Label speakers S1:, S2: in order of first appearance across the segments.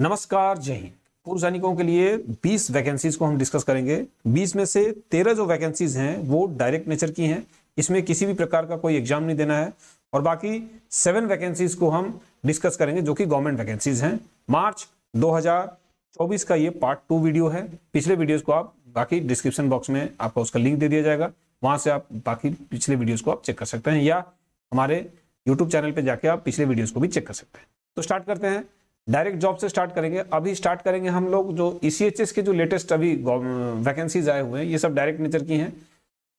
S1: नमस्कार जय हिंद पूर्व सैनिकों के लिए 20 वैकेंसीज को हम डिस्कस करेंगे 20 में से 13 जो वैकेंसीज हैं वो डायरेक्ट नेचर की हैं इसमें किसी भी प्रकार का कोई एग्जाम नहीं देना है और बाकी सेवन वैकेंसीज को हम डिस्कस करेंगे जो कि गवर्नमेंट वैकेंसीज हैं मार्च 2024 का ये पार्ट टू वीडियो है पिछले वीडियोज को आप बाकी डिस्क्रिप्शन बॉक्स में आपको उसका लिंक दे दिया जाएगा वहां से आप बाकी पिछले वीडियोज को आप चेक कर सकते हैं या हमारे यूट्यूब चैनल पर जाके आप पिछले वीडियोज को भी चेक कर सकते हैं तो स्टार्ट करते हैं डायरेक्ट जॉब से स्टार्ट करेंगे अभी स्टार्ट करेंगे हम लोग जो ई e के जो लेटेस्ट अभी वैकेंसीज आए हुए हैं ये सब डायरेक्ट नेचर की हैं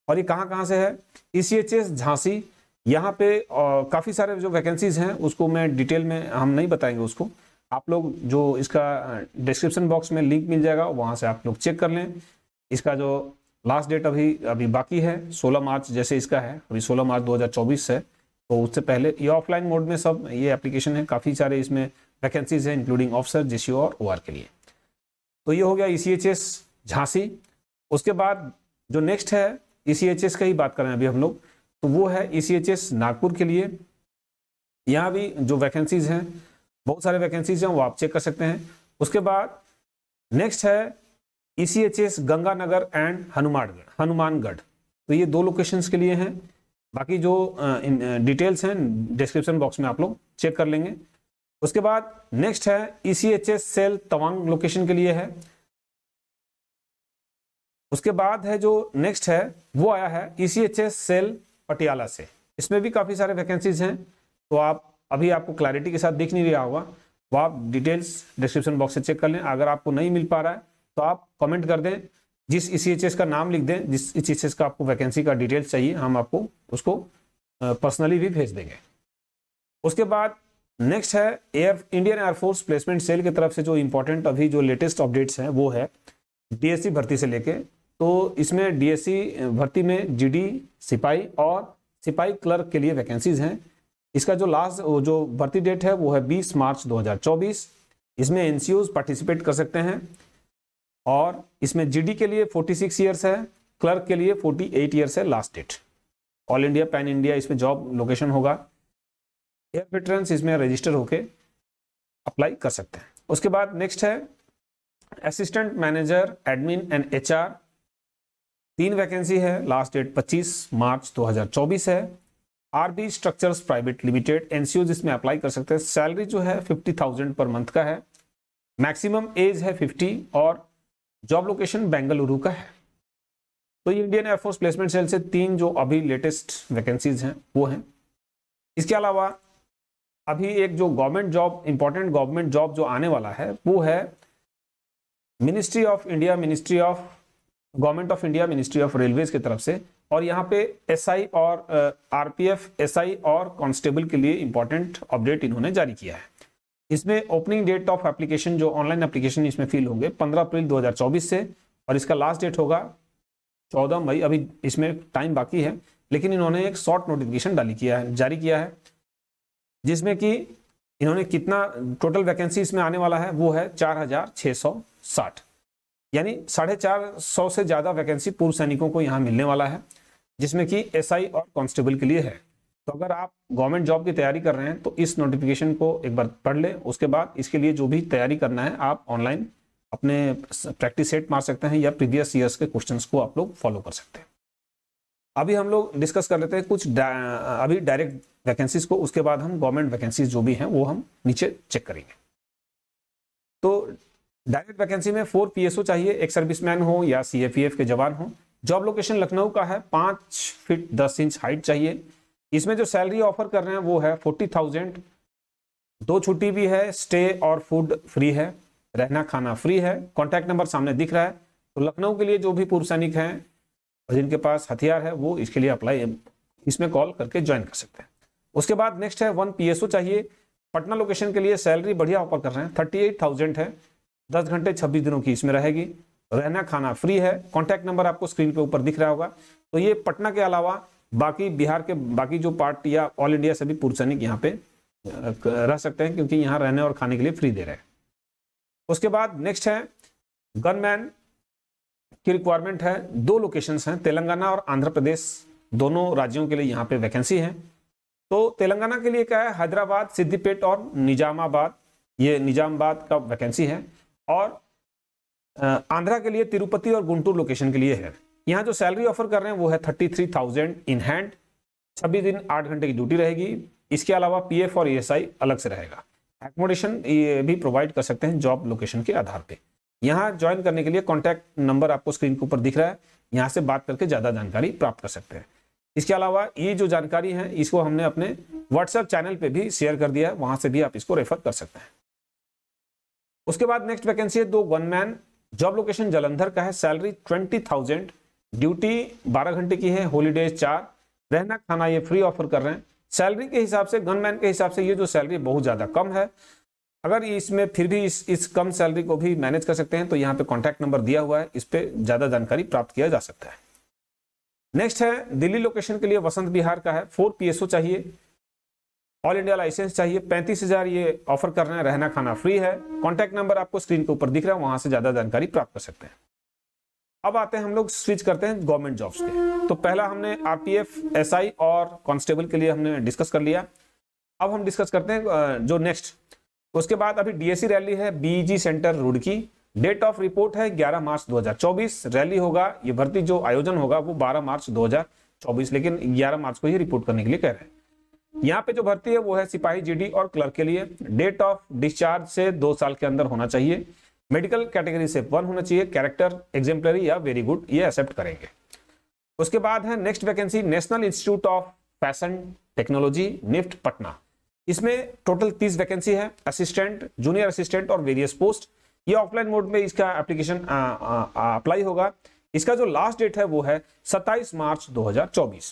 S1: और ये कहाँ कहाँ से है ई e झांसी यहाँ पे काफ़ी सारे जो वैकेंसीज हैं उसको मैं डिटेल में हम नहीं बताएंगे उसको आप लोग जो इसका डिस्क्रिप्शन बॉक्स में लिंक मिल जाएगा वहाँ से आप लोग चेक कर लें इसका जो लास्ट डेट अभी अभी बाकी है 16 मार्च जैसे इसका है अभी 16 मार्च 2024 है तो उससे पहले ये ऑफलाइन मोड में सब ये एप्लीकेशन है काफ़ी सारे इसमें वैकेंसीज हैं इंक्लूडिंग ऑफिसर जीसी और ओ के लिए तो ये हो गया ई e झांसी उसके बाद जो नेक्स्ट है ई e का ही बात कर रहे हैं अभी हम लोग तो वो है ई e नागपुर के लिए यहाँ भी जो वैकेंसीज हैं बहुत सारे वैकेंसीज हैं वो आप चेक कर सकते हैं उसके बाद नेक्स्ट है ई गंगानगर एंड हनुमानगढ़ हनुमानगढ़ तो ये दो लोकेशंस के लिए हैं बाकी जो डिटेल्स हैं डिस्क्रिप्शन बॉक्स में आप लोग चेक कर लेंगे उसके बाद नेक्स्ट है ECHS e cell Tawang location के लिए है उसके बाद है जो नेक्स्ट है वो आया है ईसीएचएस e सेल पटियाला से इसमें भी काफ़ी सारे वैकेंसीज हैं तो आप अभी आपको क्लैरिटी के साथ दिख नहीं रहा होगा वो आप डिटेल्स डिस्क्रिप्शन बॉक्स से चेक कर लें अगर आपको नहीं मिल पा रहा है तो आप कमेंट कर दें जिस ई e का नाम लिख दें जिस ई का आपको वैकेंसी का डिटेल्स चाहिए हम आपको उसको पर्सनली भी भेज देंगे उसके बाद नेक्स्ट है air Indian air force placement cell की तरफ से जो इम्पोर्टेंट अभी जो लेटेस्ट अपडेट्स हैं वो है डीएससी भर्ती से लेके तो इसमें डीएससी भर्ती में जीडी सिपाही और सिपाही क्लर्क के लिए वैकेंसीज हैं इसका जो लास्ट जो भर्ती डेट है वो है 20 मार्च 2024 इसमें एन पार्टिसिपेट कर सकते हैं और इसमें जी के लिए फोर्टी सिक्स है क्लर्क के लिए फोर्टी एट है last date all India pan India इसमें जॉब लोकेशन होगा एयर वेटरन्स इसमें रजिस्टर होके अप्लाई कर सकते हैं उसके बाद नेक्स्ट है assistant manager admin and HR तीन वैकेंसी है लास्ट डेट 25 मार्च 2024 है RB structures private limited NCOs इसमें अप्लाई कर सकते हैं सैलरी जो है 50,000 पर मंथ का है मैक्सिमम एज है 50 और जॉब लोकेशन बेंगलुरु का है तो इंडियन एयरफोर्स प्लेसमेंट सेल से तीन जो अभी लेटेस्ट वैकेंसीज हैं वो हैं इसके अलावा अभी एक जो government job important government job जो आने वाला है वो है ministry of India ministry of government of India ministry of railways की तरफ से और यहाँ पे एसआई और आरपीएफ uh, एसआई और कांस्टेबल के लिए इंपॉर्टेंट अपडेट इन्होंने जारी किया है इसमें ओपनिंग डेट ऑफ एप्लीकेशन जो ऑनलाइन एप्लीकेशन इसमें फिल होंगे 15 अप्रैल 2024 से और इसका लास्ट डेट होगा 14 मई अभी इसमें टाइम बाकी है लेकिन इन्होंने एक शॉर्ट नोटिफिकेशन डाली किया है जारी किया है जिसमें कि इन्होंने कितना टोटल वैकेंसी इसमें आने वाला है वो है चार हजार छः सौ साठ यानी साढ़े चार सौ से ज़्यादा वैकेंसी पूर्व सैनिकों को यहाँ मिलने वाला है जिसमें कि एसआई SI और कांस्टेबल के लिए है तो अगर आप गवर्नमेंट जॉब की तैयारी कर रहे हैं तो इस नोटिफिकेशन को एक बार पढ़ लें उसके बाद इसके लिए जो भी तैयारी करना है आप ऑनलाइन अपने प्रैक्टिस सेट मार सकते हैं या प्रीवियस ईयर्स के क्वेश्चंस को आप लोग फॉलो कर सकते हैं अभी हम लोग डिस्कस कर लेते हैं कुछ अभी डायरेक्ट वैकेंसीज को उसके बाद हम गवर्नमेंट वैकेंसीज जो भी हैं वो हम नीचे चेक करेंगे तो डायरेक्ट वैकेंसी में फोर पीएसओ चाहिए एक सर्विसमैन हो या सीएपीएफ e के जवान हो जॉब लोकेशन लखनऊ का है पाँच फिट दस इंच हाइट चाहिए इसमें जो सैलरी ऑफर कर रहे हैं वो है फोर्टी थाउजेंड दो छुट्टी भी है स्टे और फूड फ्री है रहना खाना फ्री है कॉन्टैक्ट नंबर सामने दिख रहा है तो लखनऊ के लिए जो भी पूर्व सैनिक हैं जिनके पास हथियार है वो इसके लिए अप्लाई इसमें कॉल करके ज्वाइन कर सकते हैं उसके बाद नेक्स्ट है वन पीएसओ चाहिए पटना लोकेशन के लिए सैलरी बढ़िया ऑफर कर रहे हैं थर्टी एट थाउजेंड है दस घंटे छब्बीस दिनों की इसमें रहेगी रहना खाना फ्री है कॉन्टैक्ट नंबर आपको स्क्रीन के ऊपर दिख रहा होगा तो ये पटना के अलावा बाकी बिहार के बाकी जो पार्ट या ऑल इंडिया सभी पूर्व सैनिक यहाँ पे रह सकते हैं क्योंकि यहाँ रहने और खाने के लिए फ्री दे रहे हैं उसके बाद नेक्स्ट है गनमैन की रिक्वायरमेंट है दो लोकेशंस हैं तेलंगाना और आंध्र प्रदेश दोनों राज्यों के लिए यहाँ पे वैकेंसी है तो तेलंगाना के लिए क्या है हैदराबाद सिद्दीपेट और निजामाबाद ये निजामाबाद का वैकेंसी है और आंध्रा के लिए तिरुपति और गुंटूर लोकेशन के लिए है यहाँ जो सैलरी ऑफर कर रहे हैं वो है thirty three thousand in hand छब्बीस दिन आठ घंटे की ड्यूटी रहेगी इसके अलावा पीएफ और ईएसआई अलग से रहेगा एकोमोडेशन ये भी प्रोवाइड कर सकते हैं जॉब लोकेशन के आधार पर यहाँ ज्वाइन करने के लिए कॉन्टैक्ट नंबर आपको स्क्रीन के ऊपर दिख रहा है यहाँ से बात करके ज़्यादा जानकारी प्राप्त कर सकते हैं इसके अलावा ये जो जानकारी है इसको हमने अपने व्हाट्सएप चैनल पे भी शेयर कर दिया है वहां से भी आप इसको रेफर कर सकते हैं उसके बाद नेक्स्ट वैकेंसी है दो one man job location Jalandhar का है सैलरी ट्वेंटी थाउजेंड ड्यूटी बारह घंटे की है हॉलीडेज चार रहना खाना ये फ्री ऑफर कर रहे हैं सैलरी के हिसाब से गनमैन के हिसाब से ये जो सैलरी बहुत ज़्यादा कम है अगर इसमें फिर भी इस इस कम सैलरी को भी मैनेज कर सकते हैं तो यहाँ पे कॉन्टैक्ट नंबर दिया हुआ है इस पर ज़्यादा जानकारी प्राप्त किया जा सकता है नेक्स्ट है दिल्ली लोकेशन के लिए वसंत बिहार का है फोर पीएसओ चाहिए ऑल इंडिया लाइसेंस चाहिए पैंतीस हजार ये ऑफर कर रहे हैं रहना खाना फ्री है कॉन्टैक्ट नंबर आपको स्क्रीन के ऊपर दिख रहा है वहां से ज्यादा जानकारी प्राप्त कर सकते हैं अब आते हैं हम लोग स्विच करते हैं गवर्नमेंट जॉब्स के तो पहला हमने आरपीएफ एसआई और कांस्टेबल के लिए हमने डिस्कस कर लिया अब हम डिस्कस करते हैं जो नेक्स्ट उसके बाद अभी डीएससी रैली e है BG centre Roorkee date of report है 11 मार्च 2024 रैली होगा ये भर्ती जो आयोजन होगा वो 12 मार्च 2024 लेकिन 11 मार्च को ही रिपोर्ट करने के लिए कह रहे हैं यहाँ पे जो भर्ती है वो है सिपाही जीडी और क्लर्क के लिए डेट ऑफ डिस्चार्ज से दो साल के अंदर होना चाहिए मेडिकल कैटेगरी से वन होना चाहिए कैरेक्टर एग्जेम्पलरी या वेरी गुड ये एक्सेप्ट करेंगे उसके बाद है next vacancy national institute of fashion technology NIFT Patna इसमें टोटल तीस वैकेंसी है असिस्टेंट जूनियर असिस्टेंट और वेरियस पोस्ट ये ऑफलाइन मोड में इसका एप्लीकेशन अप्लाई होगा इसका जो लास्ट डेट है वो है 27 मार्च 2024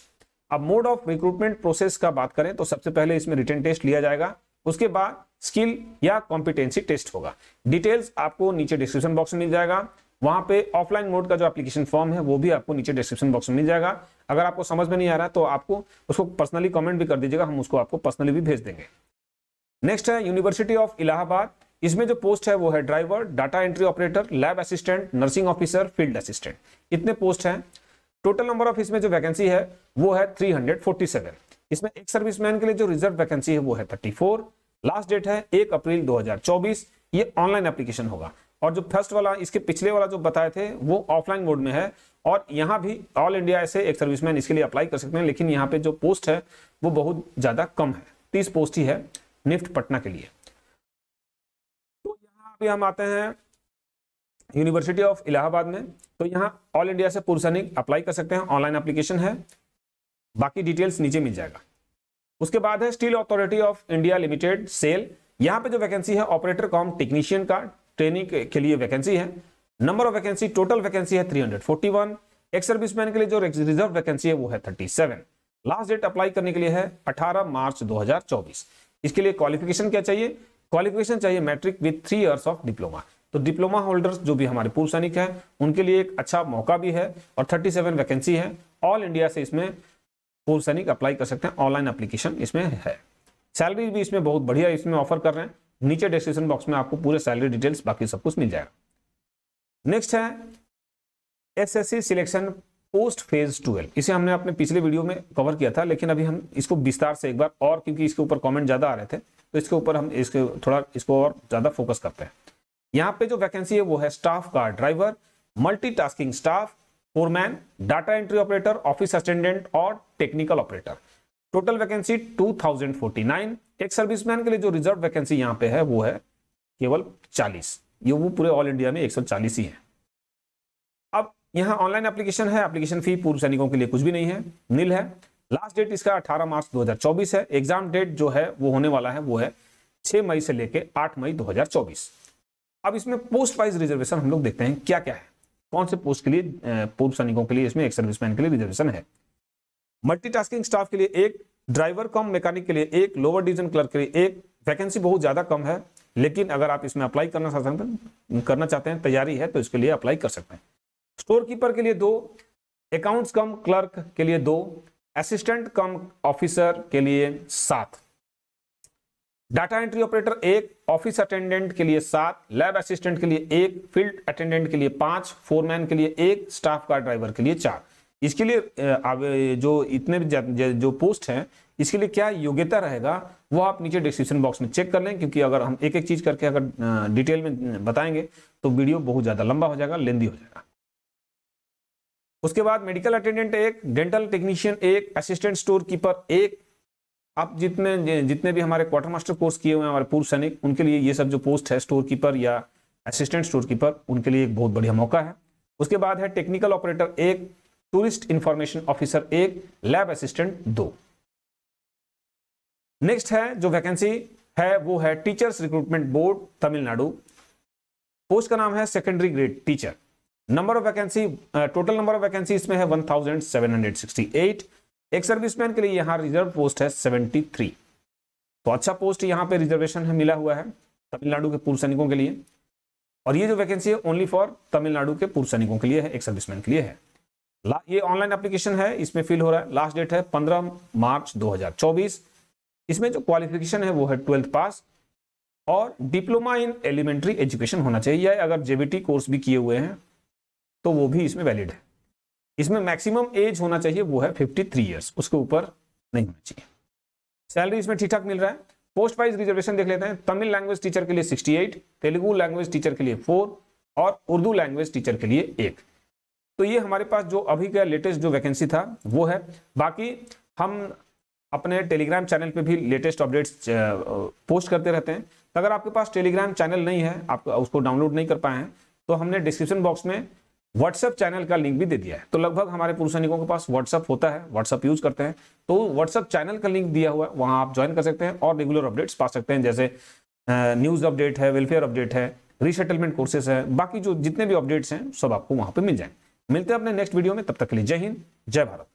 S1: अब मोड ऑफ रिक्रूटमेंट प्रोसेस का बात करें तो सबसे पहले इसमें रिटर्न टेस्ट लिया जाएगा उसके बाद स्किल या कॉम्पिटेंसी टेस्ट होगा डिटेल्स आपको नीचे डिस्क्रिप्शन बॉक्स में मिल जाएगा वहां पे ऑफलाइन मोड का जो एप्लीकेशन फॉर्म है वो भी आपको नीचे डिस्क्रिप्शन बॉक्स में मिल जाएगा अगर आपको समझ में नहीं आ रहा तो आपको उसको पर्सनली कमेंट भी कर दीजिएगा हम उसको आपको पर्सनली भी भेज देंगे नेक्स्ट है यूनिवर्सिटी ऑफ इलाहाबाद इसमें जो पोस्ट है वो है driver data entry operator lab assistant nursing officer field assistant इतने पोस्ट हैं टोटल नंबर ऑफ इसमें जो वैकेंसी है वो है 347 इसमें एक सर्विसमैन के लिए जो रिजर्व वैकेंसी है वो है 34 लास्ट डेट है 1 अप्रैल 2024 ये ऑनलाइन एप्लीकेशन होगा और जो फर्स्ट वाला इसके पिछले वाला जो बताए थे वो ऑफलाइन मोड में है और यहाँ भी ऑल इंडिया से एक सर्विसमैन इसके लिए अप्लाई कर सकते हैं लेकिन यहाँ पे जो पोस्ट है वो बहुत ज़्यादा कम है तीस पोस्ट ही है निफ्ट पटना के लिए पे हम आते हैं यूनिवर्सिटी ऑफ इलाहाबाद में तो यहाँ ऑल इंडिया से पूर्व सैनिक अप्लाई कर सकते हैं ऑनलाइन एप्लीकेशन है बाकी डिटेल्स नीचे मिल जाएगा उसके बाद है steel authority of India limited SAIL यहाँ पे जो वैकेंसी है ऑपरेटर कॉम टेक्नीशियन का ट्रेनिंग के लिए वैकेंसी है number of vacancy total vacancy है 341 एक्स सर्विसमैन के लिए जो रिजर्व वैकेंसी है वो है 37 लास्ट डेट अप्लाई करने के लिए है 18 मार्च 2024 इसके लिए क्वालिफिकेशन क्या चाहिए क्वालिफिकेशन चाहिए matric with three years of diploma तो डिप्लोमा होल्डर्स जो भी हमारे पूर्व सैनिक हैं उनके लिए एक अच्छा मौका भी है और 37 वैकेंसी है ऑल इंडिया से इसमें पूर्व सैनिक अप्लाई कर सकते हैं ऑनलाइन अप्लीकेशन इसमें है सैलरी भी इसमें बहुत बढ़िया इसमें ऑफर कर रहे हैं नीचे डिस्क्रिप्शन बॉक्स में आपको पूरे सैलरी डिटेल्स बाकी सब कुछ मिल जाएगा नेक्स्ट है C selection post phase twelve इसे हमने अपने पिछले वीडियो में कवर किया था लेकिन अभी हम इसको विस्तार से एक बार और क्योंकि इसके ऊपर कमेंट ज्यादा आ रहे थे तो इसके ऊपर हम इसके थोड़ा इसको और ज़्यादा फोकस करते हैं यहाँ पे जो वैकेंसी है वो है स्टाफ का driver multitasking staff foreman data entry operator office attendant और टेक्निकल ऑपरेटर टोटल वैकेंसी 2049 एक सर्विसमैन के लिए जो रिजर्व वैकेंसी यहाँ पे है वो है केवल 40 ये वो पूरे ऑल इंडिया में 140 ही है अब यहाँ ऑनलाइन एप्लीकेशन है एप्लीकेशन फी पूर्व सैनिकों के लिए कुछ भी नहीं है नील है लास्ट डेट इसका 18 मार्च 2024 है एग्जाम डेट जो है वो होने वाला है वो है 6 मई से लेकर 8 मई 2024 अब इसमें पोस्ट वाइज रिजर्वेशन हम लोग देखते हैं क्या क्या है कौन से पोस्ट के लिए पूर्व सैनिकों के लिए इसमें एक सर्विसमैन के लिए रिजर्वेशन है मल्टीटास्किंग स्टाफ के लिए एक ड्राइवर कम मैकेनिक के लिए एक लोअर डिविजन क्लर्क के लिए एक वैकेंसी बहुत ज्यादा कम है लेकिन अगर आप इसमें अप्लाई करना चाहते हैं तो करना चाहते हैं तैयारी है तो इसके लिए अप्लाई कर सकते हैं स्टोर कीपर के लिए दो अकाउंट्स कम क्लर्क के लिए दो असिस्टेंट कम ऑफिसर के लिए सात डाटा एंट्री ऑपरेटर एक ऑफिस अटेंडेंट के लिए सात लैब असिस्टेंट के लिए एक फील्ड अटेंडेंट के लिए पांच फोरमैन के लिए एक स्टाफ कार ड्राइवर के लिए चार इसके लिए जो इतने भी जो पोस्ट हैं इसके लिए क्या योग्यता रहेगा वो आप नीचे डिस्क्रिप्शन बॉक्स में चेक कर लें क्योंकि अगर हम एक एक चीज करके अगर डिटेल में बताएंगे तो वीडियो बहुत ज़्यादा लंबा हो जाएगा लेंदी हो जाएगा उसके बाद मेडिकल अटेंडेंट एक डेंटल टेक्नीशियन एक असिस्टेंट स्टोर कीपर एक आप जितने जितने भी हमारे क्वार्टर मास्टर कोर्स किए हुए हैं हमारे पूर्व सैनिक उनके लिए ये सब जो पोस्ट है स्टोर कीपर या असिस्टेंट स्टोर कीपर उनके लिए एक बहुत बढ़िया मौका है उसके बाद है टेक्निकल ऑपरेटर एक टूरिस्ट इंफॉर्मेशन ऑफिसर एक लैब असिस्टेंट दो नेक्स्ट है जो वैकेंसी है वो है teachers recruitment board Tamil Nadu post का नाम है secondary grade teacher number of vacancy total number of vacancy इसमें है 1768 एक सर्विसमैन के लिए यहाँ रिजर्व पोस्ट है 73 तो अच्छा पोस्ट यहाँ पे रिजर्वेशन है मिला हुआ है तमिलनाडु के पूर्व सैनिकों के लिए और ये जो वैकेंसी है ओनली फॉर तमिलनाडु के पूर्व सैनिकों के लिए है एक सर्विसमैन के लिए है ये ऑनलाइन एप्लीकेशन है इसमें फिल हो रहा है लास्ट डेट है पंद्रह मार्च दो इसमें जो क्वालिफिकेशन है वो है ट्वेल्थ पास और डिप्लोमा इन एलिमेंट्री एजुकेशन होना चाहिए अगर जेबीटी कोर्स भी किए हुए हैं तो वो भी इसमें वैलिड है इसमें मैक्सिमम एज होना चाहिए वो है 53 इयर्स उसके ऊपर नहीं होना चाहिए सैलरी इसमें ठीक ठाक मिल रहा है पोस्ट वाइज रिजर्वेशन देख लेते हैं तमिल लैंग्वेज टीचर के लिए 68 तेलुगु लैंग्वेज टीचर के लिए 4 और उर्दू लैंग्वेज टीचर के लिए एक तो ये हमारे पास जो अभी का लेटेस्ट जो वैकेंसी था वो है बाकी हम अपने टेलीग्राम चैनल पे भी लेटेस्ट अपडेट्स पोस्ट करते रहते हैं अगर आपके पास टेलीग्राम चैनल नहीं है आप उसको डाउनलोड नहीं कर पाए हैं तो हमने डिस्क्रिप्शन बॉक्स में व्हाट्सएप चैनल का लिंक भी दे दिया है तो लगभग हमारे पुरुष सैनिकों के पास व्हाट्सएप होता है व्हाट्सएप यूज करते हैं तो व्हाट्सएप चैनल का लिंक दिया हुआ है वहां आप ज्वाइन कर सकते हैं और रेगुलर अपडेट्स पा सकते हैं जैसे न्यूज अपडेट है वेलफेयर अपडेट है रिसेटलमेंट कोर्सेस है बाकी जो जितने भी अपडेट्स हैं सब आपको वहां पर मिल जाएंगे मिलते हैं अपने नेक्स्ट वीडियो में तब तक के लिए जय हिंद जय भारत